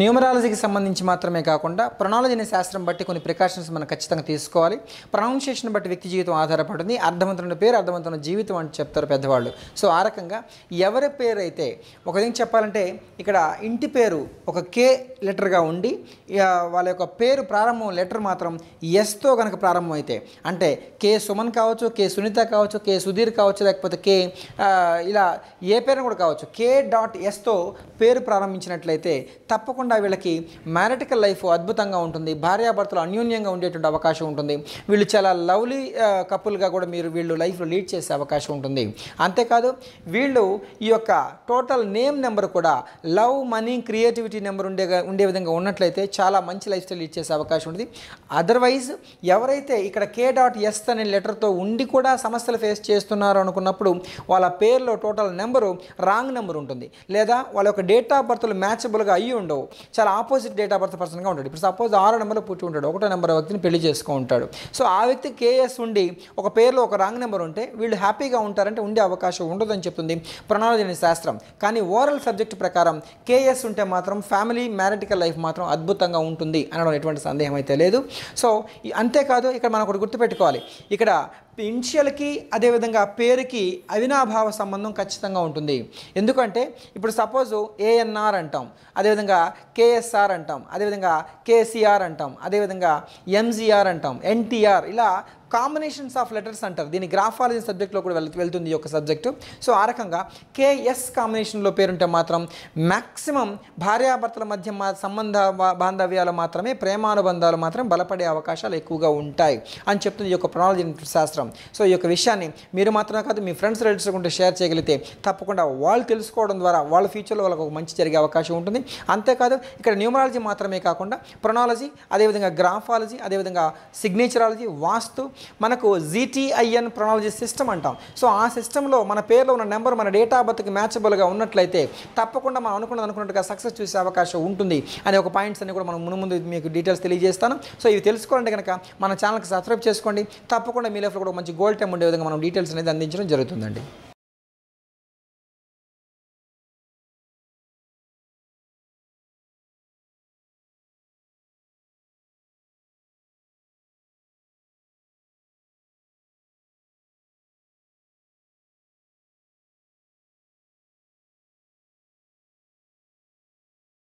న్యూమరాలజీకి సంబంధించి మాత్రమే కాకుండా ప్రొనాలజీ అనే శాస్త్రం బట్టి కొన్ని ప్రికాషన్స్ మనం ఖచ్చితంగా తీసుకోవాలి ప్రొనౌన్సియేషన్ బట్టి వ్యక్తి జీవితం ఆధారపడింది అర్థవంతమైన పేరు అర్థవంతమైన జీవితం అని చెప్తారు పెద్దవాళ్ళు సో ఆ రకంగా ఎవరి పేరు అయితే ఒక విధంగా చెప్పాలంటే ఇక్కడ ఇంటి పేరు ఒక కే లెటర్గా ఉండి వాళ్ళ యొక్క పేరు ప్రారంభం లెటర్ మాత్రం ఎస్తో కనుక ప్రారంభం అయితే అంటే కే సుమన్ కావచ్చు కే సునీత కావచ్చు కే సుధీర్ కావచ్చు లేకపోతే కే ఇలా ఏ పేరు కూడా కావచ్చు కే డాట్ ఎస్తో పేరు ప్రారంభించినట్లయితే తప్పకుండా కాకుండా వీళ్ళకి మ్యారిటికల్ లైఫ్ అద్భుతంగా ఉంటుంది భార్యాభర్తలు అన్యోన్యంగా ఉండేటువంటి అవకాశం ఉంటుంది వీళ్ళు చాలా లవ్లీ కపుల్గా కూడా మీరు వీళ్ళు లైఫ్లో లీడ్ చేసే అవకాశం ఉంటుంది అంతేకాదు వీళ్ళు ఈ యొక్క టోటల్ నేమ్ నెంబర్ కూడా లవ్ మనీ క్రియేటివిటీ నెంబర్ ఉండే ఉండే విధంగా ఉన్నట్లయితే చాలా మంచి లైఫ్ స్టైల్ లీడ్ చేసే అవకాశం ఉంటుంది అదర్వైజ్ ఎవరైతే ఇక్కడ కే డాట్ ఎస్ అనే లెటర్తో ఉండి కూడా సమస్యలు ఫేస్ చేస్తున్నారు అనుకున్నప్పుడు వాళ్ళ పేర్లో టోటల్ నెంబరు రాంగ్ నెంబర్ ఉంటుంది లేదా వాళ్ళ యొక్క డేట్ ఆఫ్ బర్త్లు మ్యాచబుల్గా అయ్యి ఉండవు చాలా ఆపోజిట్ డేట్ ఆఫ్ బర్త్ పర్సన్గా ఉంటాడు ఇప్పుడు సపోజ్ ఆరు నెంబర్లో పుట్టి ఉంటాడు ఒకటో నెంబర్ వ్యక్తిని పెళ్లి చేసుకో ఉంటాడు సో ఆ వ్యక్తి కేఎస్ ఉండి ఒక పేరులో ఒక రాంగ్ నెంబర్ ఉంటే వీళ్ళు హ్యాపీగా ఉంటారంటే ఉండే అవకాశం ఉండదని చెప్తుంది ప్రణాళిక శాస్త్రం కానీ ఓరల్ సబ్జెక్ట్ ప్రకారం కేఎస్ ఉంటే మాత్రం ఫ్యామిలీ మ్యారిటికల్ లైఫ్ మాత్రం అద్భుతంగా ఉంటుంది అనడం ఎటువంటి సందేహం అయితే లేదు సో అంతేకాదు ఇక్కడ మనం ఒకటి గుర్తుపెట్టుకోవాలి ఇక్కడ ఇన్షియల్కి అదేవిధంగా పేరుకి అవినాభావ సంబంధం ఖచ్చితంగా ఉంటుంది ఎందుకంటే ఇప్పుడు సపోజ్ ఏఎన్ఆర్ అంటాం అదేవిధంగా కేఎస్ఆర్ అంటాం అదేవిధంగా కేసీఆర్ అంటాం అదేవిధంగా ఎంజీఆర్ అంటాం ఎన్టీఆర్ ఇలా కాంబినేషన్స్ ఆఫ్ లెటర్స్ అంటారు దీని గ్రాఫాలజీ సబ్జెక్ట్లో కూడా వెళ్తుంది ఈ సబ్జెక్టు సో ఆ రకంగా కేఎస్ కాంబినేషన్లో పేరుంటే మాత్రం మ్యాక్సిమం భార్యాభర్తల మధ్య మా సంబంధ బాంధవ్యాలు మాత్రమే ప్రేమానుబంధాలు మాత్రం బలపడే అవకాశాలు ఎక్కువగా ఉంటాయి అని చెప్తుంది ఈ యొక్క ప్రణాళిక శాస్త్రం సో ఈ యొక్క విషయాన్ని మీరు మాత్రమే కాదు మీ ఫ్రెండ్స్ రిలేటివ్స్ కూడా షేర్ చేయగలిగితే తప్పకుండా వాళ్ళు తెలుసుకోవడం ద్వారా వాళ్ళ ఫ్యూచర్లో వాళ్ళకు ఒక మంచి జరిగే అవకాశం ఉంటుంది అంతేకాదు ఇక్కడ న్యూమరాలజీ మాత్రమే కాకుండా ప్రొనాలజీ అదేవిధంగా గ్రాఫాలజీ అదేవిధంగా సిగ్నేచరాలజీ వాస్తు మనకు జీటీఐఎన్ ప్రొనాలజీ సిస్టమ్ అంటాం సో ఆ సిస్టంలో మన పేర్లో ఉన్న నెంబర్ మన డేట్ ఆఫ్ బర్త్కి మ్యాచబుల్గా ఉన్నట్లయితే తప్పకుండా మనం అనుకున్నది అనుకున్నట్టుగా సక్సెస్ చూసే అవకాశం ఉంటుంది అనే ఒక పాయింట్స్ అన్ని కూడా మనం ముందు ముందు మీకు డీటెయిల్స్ తెలియజేస్తాను సో ఇవి తెలుసుకోవాలంటే కనుక మన ఛానల్కి సబ్స్క్రైబ్ చేసుకోండి తప్పకుండా మీ లైఫ్లో కూడా మంచి గోల్డ్ టైం ఉండే విధంగా మనం డీటెయిల్స్ అనేది అందించడం జరుగుతుందండి